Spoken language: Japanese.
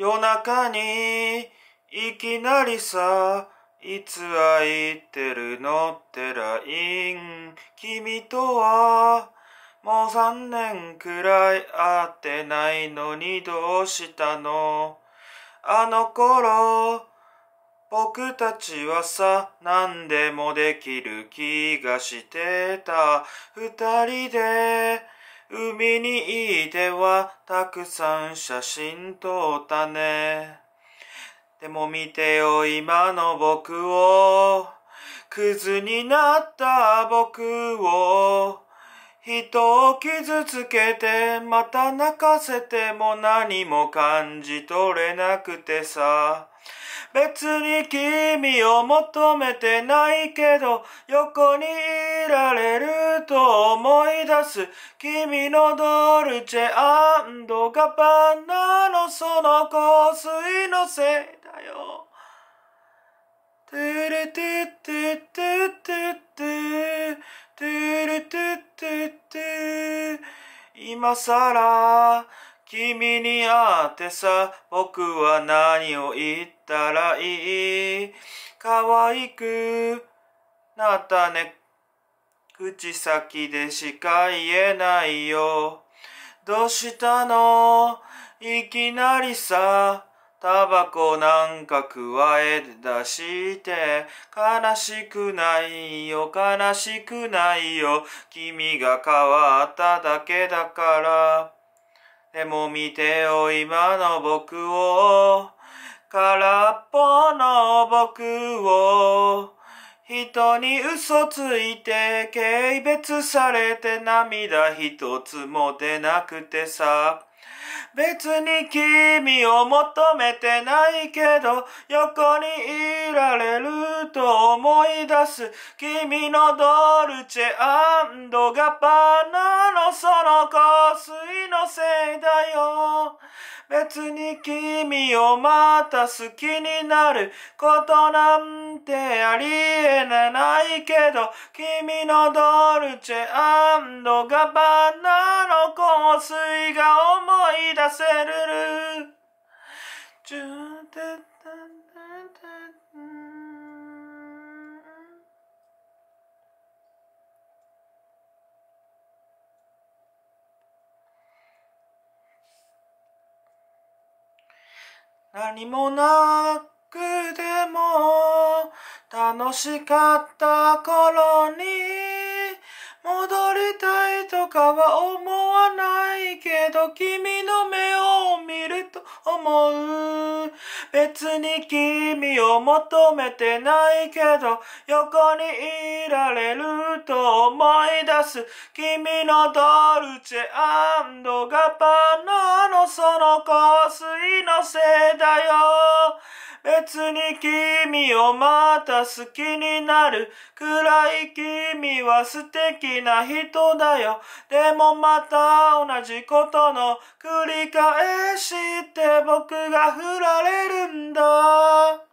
夜中にいきなりさいつ空いてるのってライン君とはもう3年くらい会ってないのにどうしたのあの頃僕たちはさ何でもできる気がしてた二人で海にいてはたくさん写真撮ったね。でも見てよ今の僕を。クズになった僕を。人を傷つけてまた泣かせても何も感じ取れなくてさ。別に君を求めてないけど横にいられると思い出す君のドルチェガパンナのその香水のせいだよトゥルトゥトゥトゥトゥトゥトゥルトゥトゥトゥ今さら君に会ってさ、僕は何を言ったらいい可愛くなったね。口先でしか言えないよ。どうしたのいきなりさ。タバコなんか加え出して悲しくないよ悲しくないよ君が変わっただけだからでも見てよ今の僕を、空っぽの僕を、人に嘘ついて軽蔑されて涙一つも出なくてさ、別に君を求めてないけど、横にいられると思い出す。君のドルチェガッパーナのその香水のせいだよ。別に君をまた好きになることなんてありえないけど君のドルチェガバナの香水が思い出せる何もなくでも楽しかった頃に戻りたいとかは思わないけど君の目を見ると思う別に君を求めてないけど、横にいられると思い出す。君のドルチェガパーナのその香水のせいだよ。別に君をまた好きになるくらい君は素敵な人だよ。でもまた同じことの繰り返しって僕が振られるんだ。